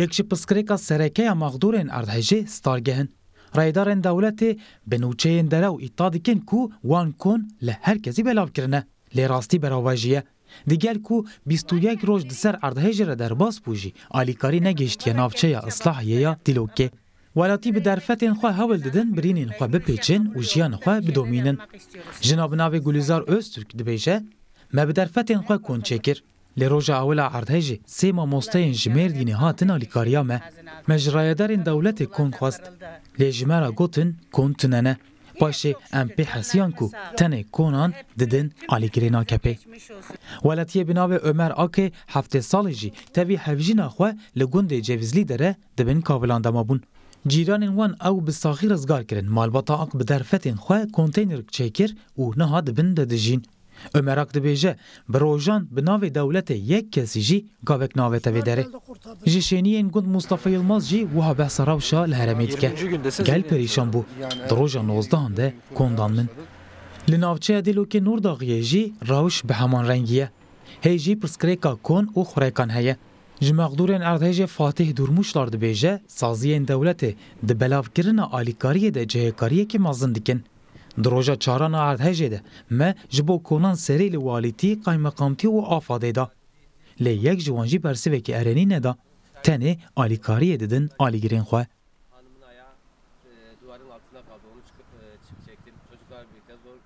یکشی پسکریکا سرکه مغدورین اردهجه ستارگهن رایدارن دولت بنوچین درو کن کو وان کن له هر کسی بلاو کرنه لی راستی براواجیه دیگل کو یک روش دسر اردهجی را در باس بوجی آلیکاری نگیشت یا نافچه یا اصلاحیه یا دیلوکه ولاتی به درفت این خواه هول دیدن برین این خواه بپیچن و جیان خواه بدومینن جناب ناوی گلزار اوز ترک دبیشه مبدرفت این خواه کن چکر لی روژا اولا عرد هجی سی ما موستین جمیر دینی هاتنا لی کاریا ما مجرایدارین دولت کن خواست لی جمیر گوتن کن تننه باشه ام پی حسیان کو تنه کنان ددن آلی گرینا کپی ولتیه بناو عمر آکه هفته سال جی تبی حفجینا خواه لگند جویزلی داره دبن کابلاندما بون جیرانین وان او بساخی رزگار کرن مالباتا آق بدرفتین خواه کنتینر چکر و نها دبن ددجین امرک دی بیجه برای روژان دولت یک کسی جی گاوک ناوی تا بداره. جشینی این گند مصطفی علماز جی وها به سراوش گل پریشان بود در روژان 19 هنده کن داندن. لناوچه ادلو که نورداغیه جی راوش به همان رنگیه. هی جی پرسکریک کن و خوریکن هیه. جمع دورین ارده جی فاتح درموشتار دی بیجه سازی این دولت دی بلاوکرین آلیکاری Diroja çaran a erdhejê de me ji bo konan serê li waletî, qaymeqamtî û afadê da. Lê yek ji wan jî bersivekî erenî ne da. Tenê alîkariyê didin alîgirên xwe. E, e, çocuklar birlikte zor